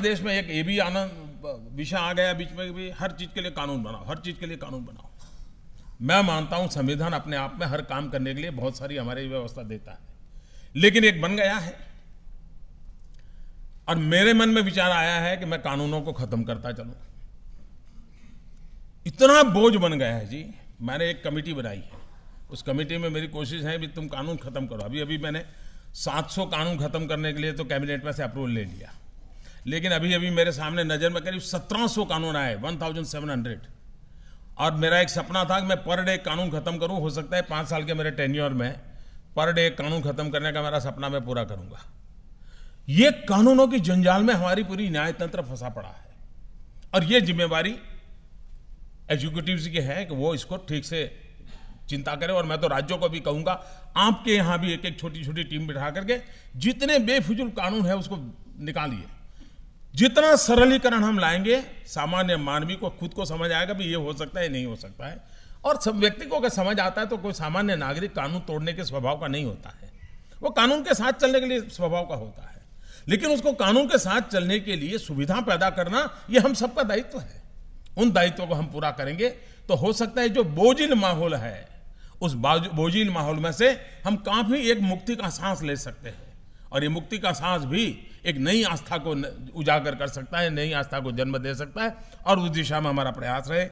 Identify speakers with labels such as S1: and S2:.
S1: देश में एक ये भी आनंद विषय आ गया बीच में भी हर चीज़ के लिए कानून बनाओ हर चीज़ के लिए कानून बनाओ मैं मानता हूं संविधान अपने आप में हर काम करने के लिए बहुत सारी हमारी व्यवस्था देता है लेकिन एक बन गया है और मेरे मन में विचार आया है कि मैं कानूनों को ख़त्म करता चलू इतना बोझ बन गया है जी मैंने एक कमेटी बनाई है उस कमेटी में मेरी कोशिश है भी तुम कानून ख़त्म करो अभी अभी मैंने 700 कानून ख़त्म करने के लिए तो कैबिनेट में से अप्रूवल ले लिया लेकिन अभी अभी मेरे सामने नज़र में करीब सत्रह सौ कानून आए वन थाउजेंड सेवन हंड्रेड और मेरा एक सपना था कि मैं पर डे कानून ख़त्म करूं हो सकता है पाँच साल के मेरे टेन्योर में पर डे कानून ख़त्म करने का मेरा सपना मैं पूरा करूंगा ये कानूनों की जंजाल में हमारी पूरी न्याय तंत्र फंसा पड़ा है और ये जिम्मेवारी एग्जीक्यूटिव की है कि वो इसको ठीक से चिंता करें और मैं तो राज्यों को भी कहूंगा आपके यहाँ भी एक एक छोटी छोटी टीम बिठा करके जितने बेफिजुल कानून है उसको निकालिए जितना सरलीकरण हम लाएंगे सामान्य मानवी को खुद को समझ आएगा भी ये हो सकता है नहीं हो सकता है और सब व्यक्ति को अगर समझ आता है तो कोई सामान्य नागरिक कानून तोड़ने के स्वभाव का नहीं होता है वो कानून के साथ चलने के लिए स्वभाव का होता है लेकिन उसको कानून के साथ चलने के लिए सुविधा पैदा करना ये हम सबका दायित्व है उन दायित्वों को हम पूरा करेंगे तो हो सकता है जो बोझिल माहौल है उस बोझिल माहौल में से हम काफी एक मुक्ति का सांस ले सकते हैं और ये मुक्ति का सांस भी एक नई आस्था को उजागर कर सकता है नई आस्था को जन्म दे सकता है और उस दिशा में हमारा प्रयास रहे